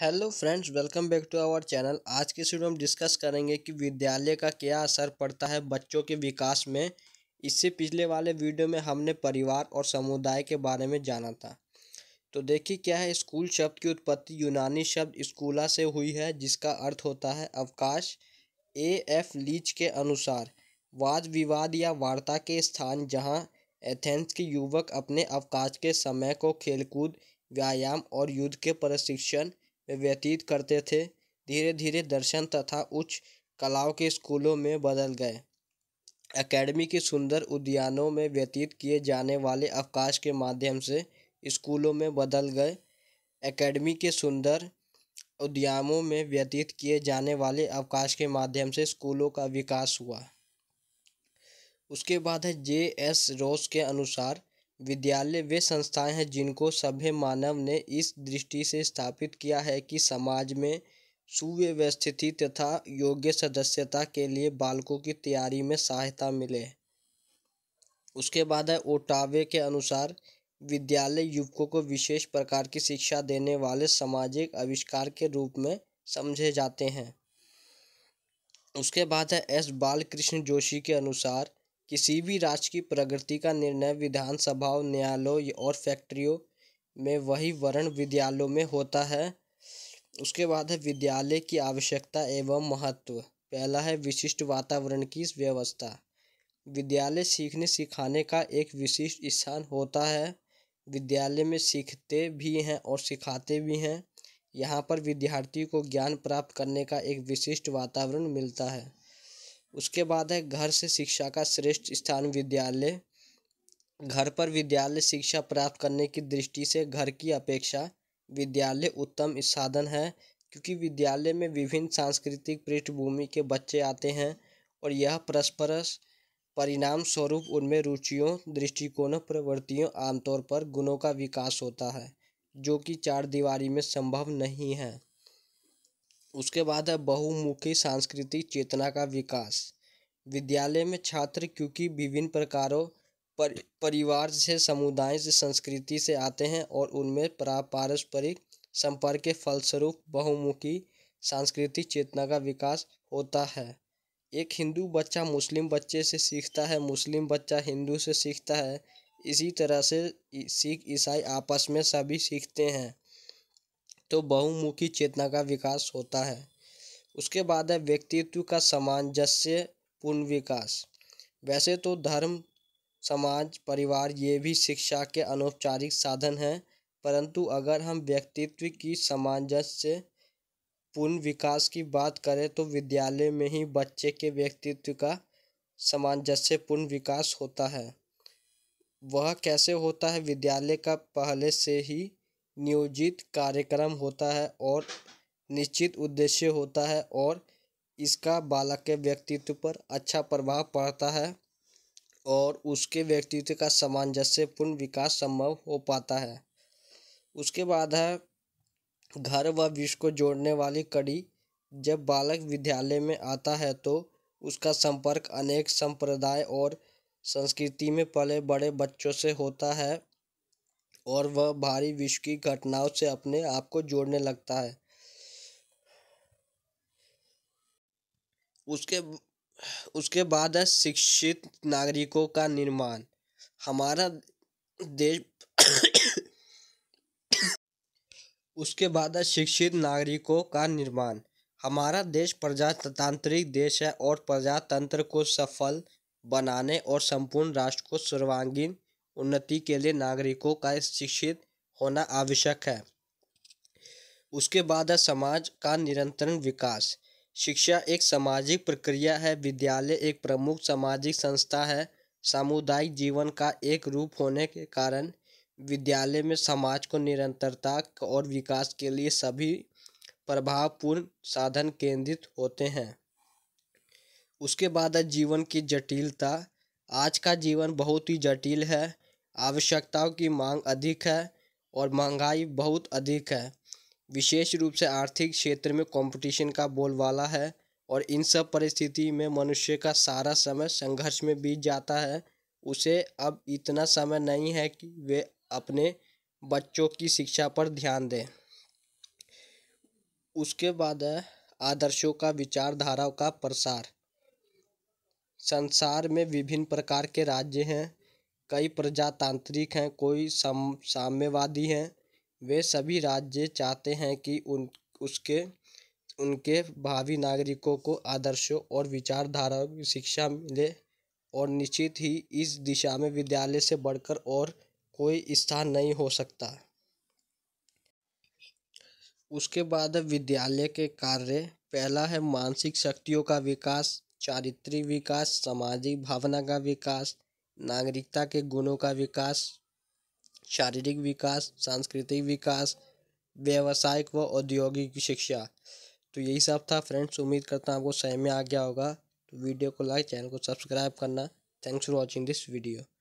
hello friends welcome back to our channel आज के video हम डिस्कस करेंगे कि विद्यालय का क्या असर पड़ता है बच्चों के विकास में इससे पिछले वाले वीडियो में हमने परिवार और समुदाय के बारे में जाना था तो देखिए क्या है स्कूल शब्द की उत्पत्ति यूनानी शब्द स्कूला से हुई है जिसका अर्थ होता है अवकाश ए एफ लीच के अनुसार वाद विवाद या वार्ता के स्थान जहाँ एथेंस के युवक अपने अवकाश के समय को खेलकूद व्यायाम और युद्ध के प्रशिक्षण व्यतीत करते थे धीरे धीरे दर्शन तथा उच्च कलाओं के स्कूलों में बदल गए एकेडमी के सुंदर उद्यानों में व्यतीत किए जाने वाले अवकाश के माध्यम से स्कूलों में बदल गए एकेडमी के सुंदर उद्यानों में व्यतीत किए जाने वाले अवकाश के माध्यम से स्कूलों का विकास हुआ उसके बाद है जे एस रोस के अनुसार विद्यालय वे संस्थाएं हैं जिनको सभ्य मानव ने इस दृष्टि से स्थापित किया है कि समाज में सुव्यवस्थित तथा योग्य सदस्यता के लिए बालकों की तैयारी में सहायता मिले उसके बाद है ओटावे के अनुसार विद्यालय युवकों को विशेष प्रकार की शिक्षा देने वाले सामाजिक आविष्कार के रूप में समझे जाते हैं उसके बाद है एस बालकृष्ण जोशी के अनुसार किसी भी राज्य की प्रगति का निर्णय विधानसभाओं न्यायालयों और फैक्ट्रियों में वही वर्ण विद्यालयों में होता है उसके बाद है विद्यालय की आवश्यकता एवं महत्व पहला है विशिष्ट वातावरण की व्यवस्था विद्यालय सीखने सिखाने का एक विशिष्ट स्थान होता है विद्यालय में सीखते भी हैं और सिखाते भी हैं यहाँ पर विद्यार्थी को ज्ञान प्राप्त करने का एक विशिष्ट वातावरण मिलता है उसके बाद है घर से शिक्षा का श्रेष्ठ स्थान विद्यालय घर पर विद्यालय शिक्षा प्राप्त करने की दृष्टि से घर की अपेक्षा विद्यालय उत्तम साधन है क्योंकि विद्यालय में विभिन्न सांस्कृतिक पृष्ठभूमि के बच्चे आते हैं और यह परस्पर परिणाम स्वरूप उनमें रुचियों दृष्टिकोणों प्रवृत्तियों आमतौर पर गुणों का विकास होता है जो कि चार दीवारी में संभव नहीं है उसके बाद है बहुमुखी सांस्कृतिक चेतना का विकास विद्यालय में छात्र क्योंकि विभिन्न प्रकारों पर परिवार से समुदाय से संस्कृति से आते हैं और उनमें पारस्परिक संपर्क के फलस्वरूप बहुमुखी सांस्कृतिक चेतना का विकास होता है एक हिंदू बच्चा मुस्लिम बच्चे से सीखता है मुस्लिम बच्चा हिंदू से सीखता है इसी तरह से सिख ईसाई आपस में सभी सीखते हैं तो बहुमुखी चेतना का विकास होता है उसके बाद है व्यक्तित्व का सामंजस्य पूर्ण विकास वैसे तो धर्म समाज परिवार ये भी शिक्षा के अनौपचारिक साधन हैं परंतु अगर हम व्यक्तित्व की सामंजस्य पूर्ण विकास की बात करें तो विद्यालय में ही बच्चे के व्यक्तित्व का सामंजस्य पूर्ण विकास होता है वह कैसे होता है विद्यालय का पहले से ही नियोजित कार्यक्रम होता है और निश्चित उद्देश्य होता है और इसका बालक के व्यक्तित्व पर अच्छा प्रभाव पड़ता है और उसके व्यक्तित्व का सामंजस्यपूर्ण विकास संभव हो पाता है उसके बाद है घर व विश्व को जोड़ने वाली कड़ी जब बालक विद्यालय में आता है तो उसका संपर्क अनेक संप्रदाय और संस्कृति में पले बड़े बच्चों से होता है और वह भारी विश्व की घटनाओं से अपने आप को जोड़ने लगता है उसके उसके बाद है शिक्षित नागरिकों का निर्माण हमारा देश उसके बाद है शिक्षित नागरिकों का निर्माण हमारा देश प्रजातांत्रिक देश है और प्रजातंत्र को सफल बनाने और संपूर्ण राष्ट्र को सर्वांगीण उन्नति के लिए नागरिकों का शिक्षित होना आवश्यक है उसके बाद है समाज का निरंतर विकास शिक्षा एक सामाजिक प्रक्रिया है विद्यालय एक प्रमुख सामाजिक संस्था है सामुदायिक जीवन का एक रूप होने के कारण विद्यालय में समाज को निरंतरता और विकास के लिए सभी प्रभावपूर्ण साधन केंद्रित होते हैं उसके बाद है जीवन की जटिलता आज का जीवन बहुत ही जटिल है आवश्यकताओं की मांग अधिक है और महंगाई बहुत अधिक है विशेष रूप से आर्थिक क्षेत्र में कंपटीशन का बोलबाला है और इन सब परिस्थिति में मनुष्य का सारा समय संघर्ष में बीत जाता है उसे अब इतना समय नहीं है कि वे अपने बच्चों की शिक्षा पर ध्यान दें उसके बाद है आदर्शों का विचारधारा का प्रसार संसार में विभिन्न प्रकार के राज्य हैं कई प्रजातांत्रिक हैं कोई सम साम्यवादी हैं वे सभी राज्य चाहते हैं कि उन उसके उनके भावी नागरिकों को आदर्शों और विचारधाराओं की शिक्षा मिले और निश्चित ही इस दिशा में विद्यालय से बढ़कर और कोई स्थान नहीं हो सकता उसके बाद विद्यालय के कार्य पहला है मानसिक शक्तियों का विकास चारित्रिक विकास सामाजिक भावना का विकास नागरिकता के गुणों का विकास शारीरिक विकास सांस्कृतिक विकास व्यावसायिक व औद्योगिक शिक्षा तो यही सब था फ्रेंड्स उम्मीद करता हूँ आपको सही में आ गया होगा तो वीडियो को लाइक चैनल को सब्सक्राइब करना thanks for watching this video